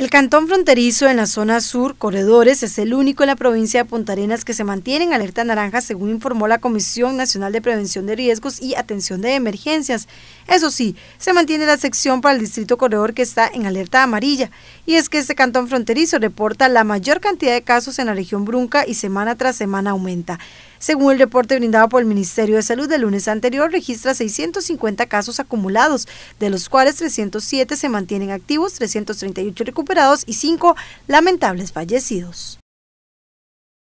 El cantón fronterizo en la zona sur, Corredores, es el único en la provincia de Punta Arenas que se mantiene en alerta naranja, según informó la Comisión Nacional de Prevención de Riesgos y Atención de Emergencias. Eso sí, se mantiene la sección para el distrito corredor que está en alerta amarilla. Y es que este cantón fronterizo reporta la mayor cantidad de casos en la región Brunca y semana tras semana aumenta. Según el reporte brindado por el Ministerio de Salud del lunes anterior, registra 650 casos acumulados, de los cuales 307 se mantienen activos, 338 recuperados y 5 lamentables fallecidos.